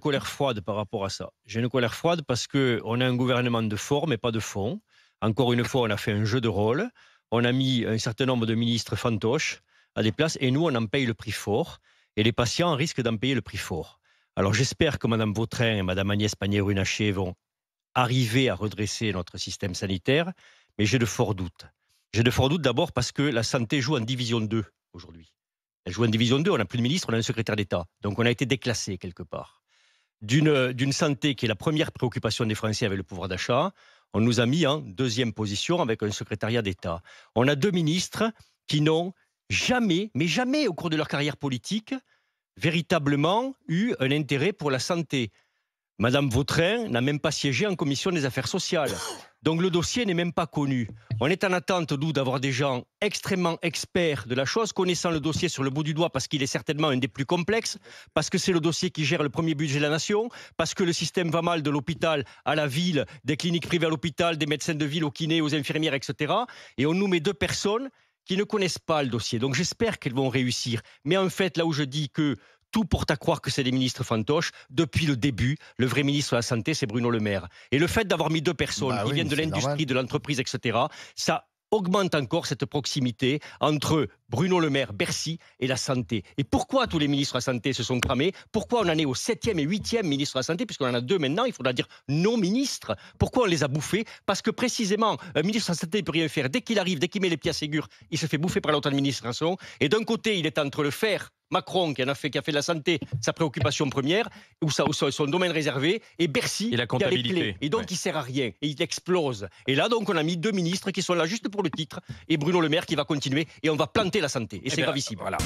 colère froide par rapport à ça. J'ai une colère froide parce qu'on a un gouvernement de forme et pas de fond. Encore une fois, on a fait un jeu de rôle. On a mis un certain nombre de ministres fantoches à des places et nous, on en paye le prix fort. Et les patients risquent d'en payer le prix fort. Alors j'espère que Mme Vautrin et Mme Agnès Pannier-Runacher vont arriver à redresser notre système sanitaire, mais j'ai de forts doutes. J'ai de forts doutes d'abord parce que la santé joue en division 2 aujourd'hui. Elle joue en division 2, on n'a plus de ministre, on a un secrétaire d'État. Donc on a été déclassé quelque part d'une santé qui est la première préoccupation des Français avec le pouvoir d'achat, on nous a mis en deuxième position avec un secrétariat d'État. On a deux ministres qui n'ont jamais, mais jamais au cours de leur carrière politique, véritablement eu un intérêt pour la santé. Madame Vautrin n'a même pas siégé en commission des affaires sociales. Donc le dossier n'est même pas connu. On est en attente, d'avoir des gens extrêmement experts de la chose, connaissant le dossier sur le bout du doigt, parce qu'il est certainement un des plus complexes, parce que c'est le dossier qui gère le premier budget de la nation, parce que le système va mal de l'hôpital à la ville, des cliniques privées à l'hôpital, des médecins de ville aux kinés, aux infirmières, etc. Et on nous met deux personnes qui ne connaissent pas le dossier. Donc j'espère qu'elles vont réussir. Mais en fait, là où je dis que tout porte à croire que c'est des ministres fantoches. Depuis le début, le vrai ministre de la Santé, c'est Bruno Le Maire. Et le fait d'avoir mis deux personnes bah qui viennent de l'industrie, de l'entreprise, etc., ça augmente encore cette proximité entre Bruno Le Maire, Bercy et la santé. Et pourquoi tous les ministres de la santé se sont cramés Pourquoi on en est au 7e et 8e ministre de la santé, puisqu'on en a deux maintenant, il faudra dire nos ministres Pourquoi on les a bouffés Parce que précisément, un ministre de la santé ne peut rien faire. Dès qu'il arrive, dès qu'il met les pieds à Ségur, il se fait bouffer par l'autre administration. Et d'un côté, il est entre le fer. Macron, qui, a, fait, de la santé sa préoccupation première, ou, son, domaine réservé, et Bercy, Qui a les et donc il il sert à rien, et il explose. Et là, donc, on a mis deux ministres qui sont là juste pour le titre, et Bruno Le Maire qui va continuer, et on va planter la santé. Et, eh c'est ben, pas visible. Voilà.